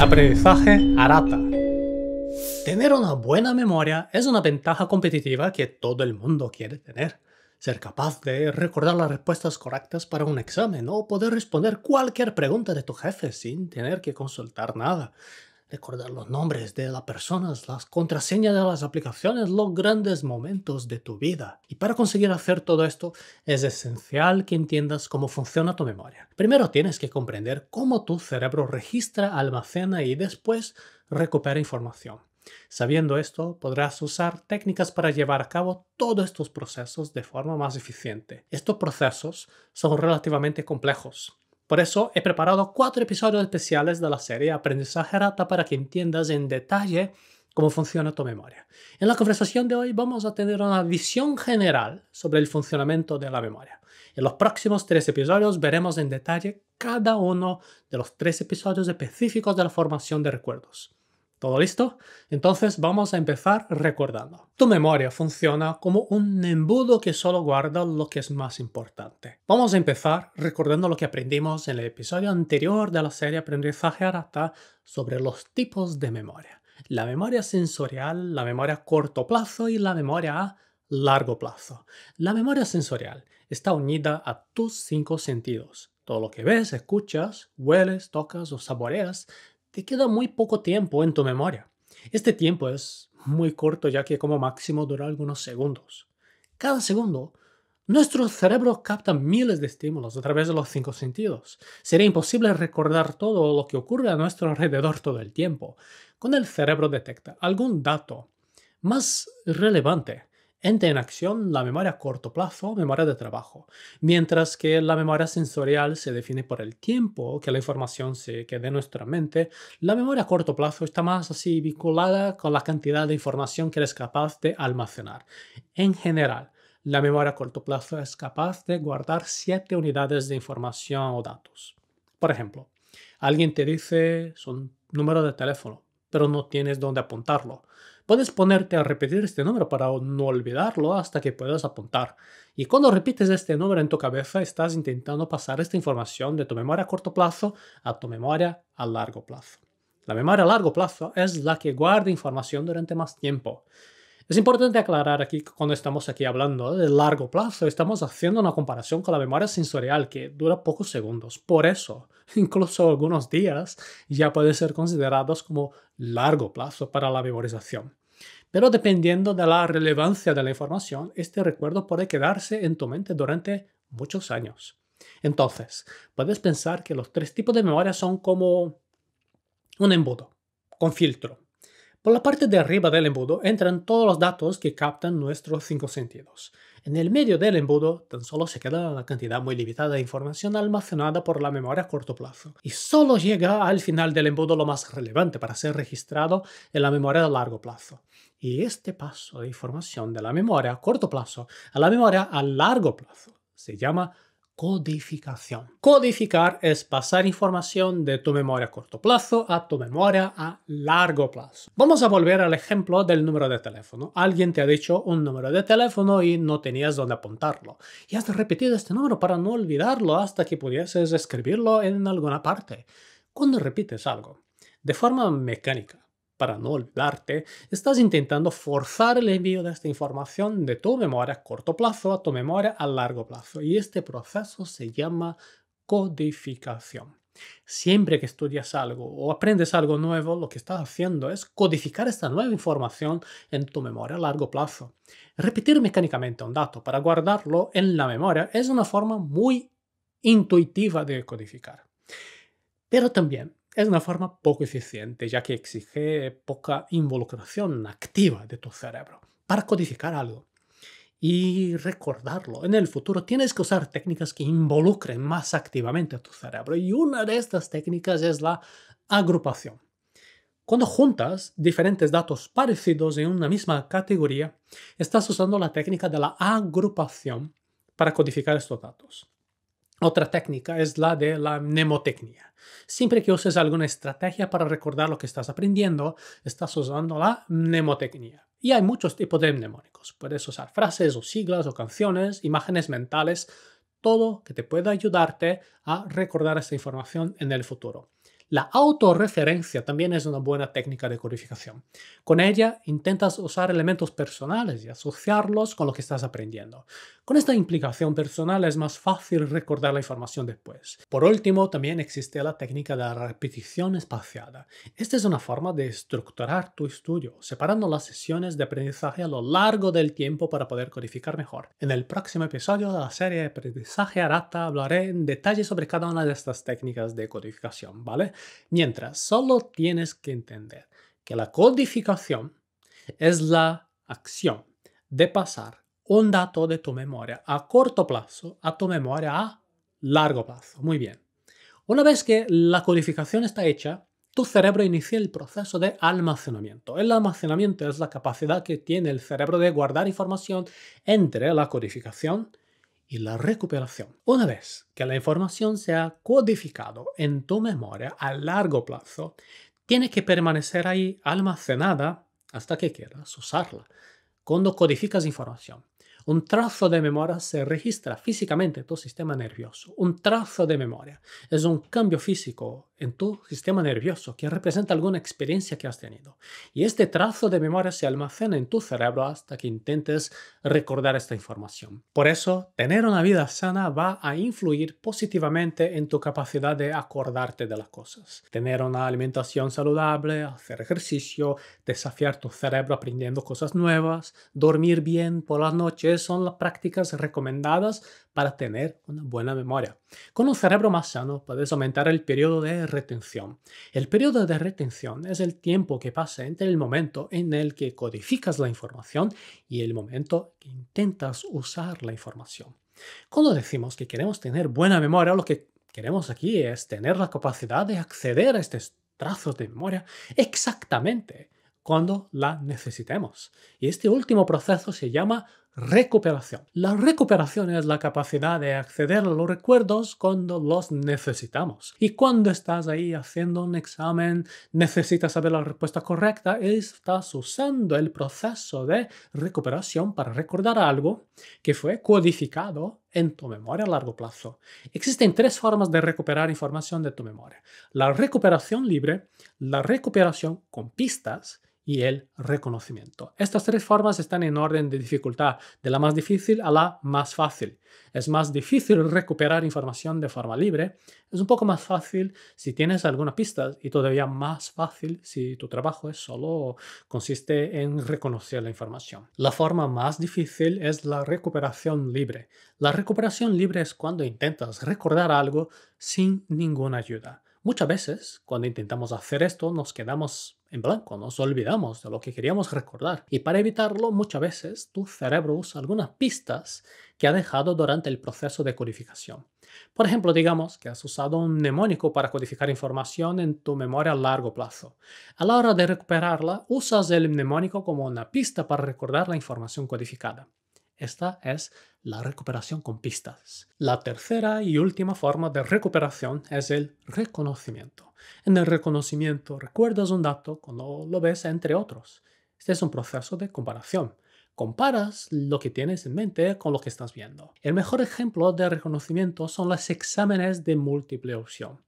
Aprendizaje Arata. Tener una buena memoria es una ventaja competitiva que todo el mundo quiere tener. Ser capaz de recordar las respuestas correctas para un examen o poder responder cualquier pregunta de tu jefe sin tener que consultar nada recordar los nombres de las personas, las contraseñas de las aplicaciones, los grandes momentos de tu vida. Y para conseguir hacer todo esto es esencial que entiendas cómo funciona tu memoria. Primero tienes que comprender cómo tu cerebro registra, almacena y después recupera información. Sabiendo esto, podrás usar técnicas para llevar a cabo todos estos procesos de forma más eficiente. Estos procesos son relativamente complejos por eso he preparado cuatro episodios especiales de la serie Aprendizaje Rata para que entiendas en detalle cómo funciona tu memoria. En la conversación de hoy vamos a tener una visión general sobre el funcionamiento de la memoria. En los próximos tres episodios veremos en detalle cada uno de los tres episodios específicos de la formación de recuerdos. ¿Todo listo? Entonces vamos a empezar recordando. Tu memoria funciona como un embudo que solo guarda lo que es más importante. Vamos a empezar recordando lo que aprendimos en el episodio anterior de la serie Aprendizaje Arata sobre los tipos de memoria. La memoria sensorial, la memoria a corto plazo y la memoria a largo plazo. La memoria sensorial está unida a tus cinco sentidos. Todo lo que ves, escuchas, hueles, tocas o saboreas te queda muy poco tiempo en tu memoria. Este tiempo es muy corto ya que como máximo dura algunos segundos. Cada segundo, nuestro cerebro capta miles de estímulos a través de los cinco sentidos. Sería imposible recordar todo lo que ocurre a nuestro alrededor todo el tiempo. Cuando el cerebro detecta algún dato más relevante, entra en acción la memoria a corto plazo, memoria de trabajo, mientras que la memoria sensorial se define por el tiempo que la información se quede en nuestra mente, la memoria a corto plazo está más así vinculada con la cantidad de información que eres capaz de almacenar. En general, la memoria a corto plazo es capaz de guardar siete unidades de información o datos. Por ejemplo, alguien te dice su número de teléfono, pero no tienes dónde apuntarlo. Puedes ponerte a repetir este número para no olvidarlo hasta que puedas apuntar. Y cuando repites este número en tu cabeza, estás intentando pasar esta información de tu memoria a corto plazo a tu memoria a largo plazo. La memoria a largo plazo es la que guarda información durante más tiempo. Es importante aclarar aquí que cuando estamos aquí hablando de largo plazo, estamos haciendo una comparación con la memoria sensorial que dura pocos segundos. Por eso, incluso algunos días ya pueden ser considerados como largo plazo para la memorización. Pero dependiendo de la relevancia de la información, este recuerdo puede quedarse en tu mente durante muchos años. Entonces, puedes pensar que los tres tipos de memoria son como un embudo con filtro. Por la parte de arriba del embudo entran todos los datos que captan nuestros cinco sentidos. En el medio del embudo tan solo se queda una cantidad muy limitada de información almacenada por la memoria a corto plazo, y solo llega al final del embudo lo más relevante para ser registrado en la memoria a largo plazo. Y este paso de información de la memoria a corto plazo a la memoria a largo plazo se llama codificación. Codificar es pasar información de tu memoria a corto plazo a tu memoria a largo plazo. Vamos a volver al ejemplo del número de teléfono. Alguien te ha dicho un número de teléfono y no tenías dónde apuntarlo. Y has repetido este número para no olvidarlo hasta que pudieses escribirlo en alguna parte. Cuando repites algo, de forma mecánica, para no olvidarte, estás intentando forzar el envío de esta información de tu memoria a corto plazo a tu memoria a largo plazo. Y este proceso se llama codificación. Siempre que estudias algo o aprendes algo nuevo, lo que estás haciendo es codificar esta nueva información en tu memoria a largo plazo. Repetir mecánicamente un dato para guardarlo en la memoria es una forma muy intuitiva de codificar. Pero también es una forma poco eficiente, ya que exige poca involucración activa de tu cerebro para codificar algo y recordarlo. En el futuro tienes que usar técnicas que involucren más activamente a tu cerebro y una de estas técnicas es la agrupación. Cuando juntas diferentes datos parecidos en una misma categoría, estás usando la técnica de la agrupación para codificar estos datos. Otra técnica es la de la mnemotecnia. Siempre que uses alguna estrategia para recordar lo que estás aprendiendo, estás usando la mnemotecnia. Y hay muchos tipos de mnemónicos. Puedes usar frases o siglas o canciones, imágenes mentales, todo que te pueda ayudarte a recordar esta información en el futuro. La autorreferencia también es una buena técnica de codificación. Con ella intentas usar elementos personales y asociarlos con lo que estás aprendiendo. Con esta implicación personal es más fácil recordar la información después. Por último, también existe la técnica de la repetición espaciada. Esta es una forma de estructurar tu estudio, separando las sesiones de aprendizaje a lo largo del tiempo para poder codificar mejor. En el próximo episodio de la serie de Aprendizaje Arata hablaré en detalle sobre cada una de estas técnicas de codificación, ¿vale? Mientras, solo tienes que entender que la codificación es la acción de pasar un dato de tu memoria a corto plazo a tu memoria a largo plazo. Muy bien. Una vez que la codificación está hecha, tu cerebro inicia el proceso de almacenamiento. El almacenamiento es la capacidad que tiene el cerebro de guardar información entre la codificación y la recuperación. Una vez que la información se ha codificado en tu memoria a largo plazo, tiene que permanecer ahí almacenada hasta que quieras usarla. Cuando codificas información, un trazo de memoria se registra físicamente en tu sistema nervioso. Un trazo de memoria es un cambio físico en tu sistema nervioso que representa alguna experiencia que has tenido. Y este trazo de memoria se almacena en tu cerebro hasta que intentes recordar esta información. Por eso, tener una vida sana va a influir positivamente en tu capacidad de acordarte de las cosas. Tener una alimentación saludable, hacer ejercicio, desafiar tu cerebro aprendiendo cosas nuevas, dormir bien por las noches, son las prácticas recomendadas para tener una buena memoria. Con un cerebro más sano puedes aumentar el periodo de retención. El periodo de retención es el tiempo que pasa entre el momento en el que codificas la información y el momento que intentas usar la información. Cuando decimos que queremos tener buena memoria, lo que queremos aquí es tener la capacidad de acceder a estos trazos de memoria exactamente cuando la necesitemos. Y este último proceso se llama recuperación. La recuperación es la capacidad de acceder a los recuerdos cuando los necesitamos. Y cuando estás ahí haciendo un examen, necesitas saber la respuesta correcta, estás usando el proceso de recuperación para recordar algo que fue codificado en tu memoria a largo plazo. Existen tres formas de recuperar información de tu memoria. La recuperación libre, la recuperación con pistas, y el reconocimiento. Estas tres formas están en orden de dificultad, de la más difícil a la más fácil. Es más difícil recuperar información de forma libre, es un poco más fácil si tienes alguna pista y todavía más fácil si tu trabajo es solo consiste en reconocer la información. La forma más difícil es la recuperación libre. La recuperación libre es cuando intentas recordar algo sin ninguna ayuda. Muchas veces, cuando intentamos hacer esto, nos quedamos en blanco, nos olvidamos de lo que queríamos recordar. Y para evitarlo, muchas veces tu cerebro usa algunas pistas que ha dejado durante el proceso de codificación. Por ejemplo, digamos que has usado un mnemónico para codificar información en tu memoria a largo plazo. A la hora de recuperarla, usas el mnemónico como una pista para recordar la información codificada. Esta es la recuperación con pistas. La tercera y última forma de recuperación es el reconocimiento. En el reconocimiento recuerdas un dato cuando lo ves entre otros. Este es un proceso de comparación. Comparas lo que tienes en mente con lo que estás viendo. El mejor ejemplo de reconocimiento son los exámenes de múltiple opción.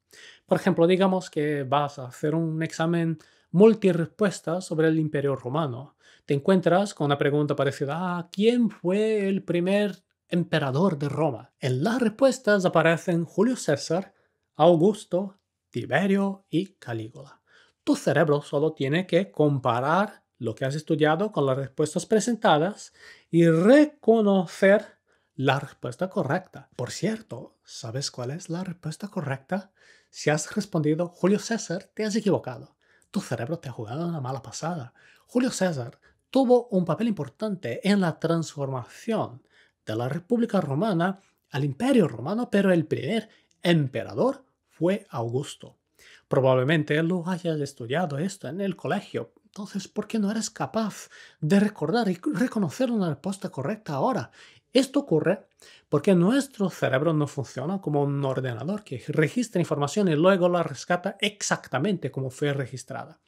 Por ejemplo, digamos que vas a hacer un examen multirespuesta sobre el Imperio Romano. Te encuentras con una pregunta parecida a ah, ¿quién fue el primer emperador de Roma? En las respuestas aparecen Julio César, Augusto, Tiberio y Calígula. Tu cerebro solo tiene que comparar lo que has estudiado con las respuestas presentadas y reconocer la respuesta correcta. Por cierto, ¿sabes cuál es la respuesta correcta? Si has respondido Julio César, te has equivocado. Tu cerebro te ha jugado una mala pasada. Julio César tuvo un papel importante en la transformación de la República Romana al Imperio Romano, pero el primer emperador fue Augusto. Probablemente lo hayas estudiado esto en el colegio. Entonces, ¿por qué no eres capaz de recordar y reconocer una respuesta correcta ahora? Esto ocurre porque nuestro cerebro no funciona como un ordenador que registra información y luego la rescata exactamente como fue registrada.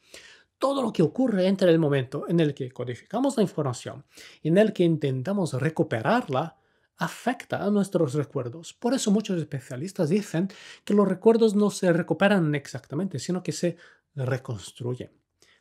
Todo lo que ocurre entre el momento en el que codificamos la información y en el que intentamos recuperarla afecta a nuestros recuerdos. Por eso muchos especialistas dicen que los recuerdos no se recuperan exactamente, sino que se reconstruyen.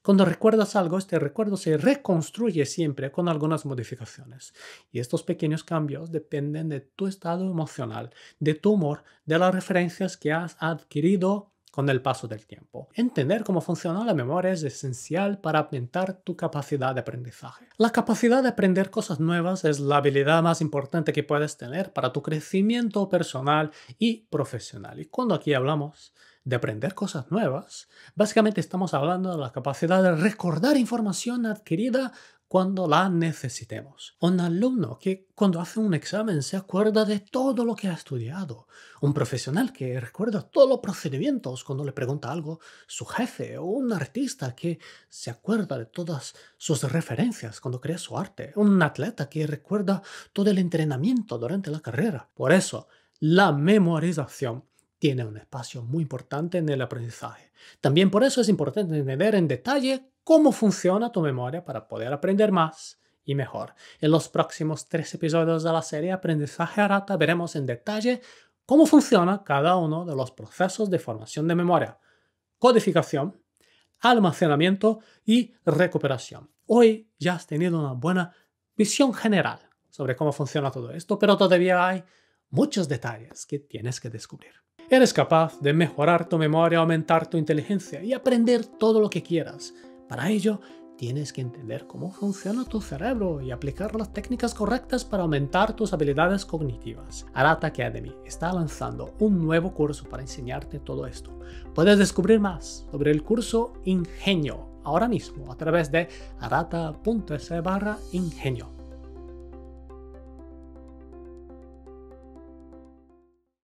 Cuando recuerdas algo, este recuerdo se reconstruye siempre con algunas modificaciones. Y estos pequeños cambios dependen de tu estado emocional, de tu humor, de las referencias que has adquirido con el paso del tiempo. Entender cómo funciona la memoria es esencial para aumentar tu capacidad de aprendizaje. La capacidad de aprender cosas nuevas es la habilidad más importante que puedes tener para tu crecimiento personal y profesional. Y cuando aquí hablamos de aprender cosas nuevas, básicamente estamos hablando de la capacidad de recordar información adquirida cuando la necesitemos. Un alumno que cuando hace un examen se acuerda de todo lo que ha estudiado. Un profesional que recuerda todos los procedimientos cuando le pregunta algo su jefe. O un artista que se acuerda de todas sus referencias cuando crea su arte. Un atleta que recuerda todo el entrenamiento durante la carrera. Por eso, la memorización tiene un espacio muy importante en el aprendizaje. También por eso es importante entender en detalle cómo funciona tu memoria para poder aprender más y mejor. En los próximos tres episodios de la serie Aprendizaje a veremos en detalle cómo funciona cada uno de los procesos de formación de memoria, codificación, almacenamiento y recuperación. Hoy ya has tenido una buena visión general sobre cómo funciona todo esto, pero todavía hay muchos detalles que tienes que descubrir. Eres capaz de mejorar tu memoria, aumentar tu inteligencia y aprender todo lo que quieras. Para ello, tienes que entender cómo funciona tu cerebro y aplicar las técnicas correctas para aumentar tus habilidades cognitivas. Arata Academy está lanzando un nuevo curso para enseñarte todo esto. Puedes descubrir más sobre el curso Ingenio ahora mismo a través de arata.se barra ingenio.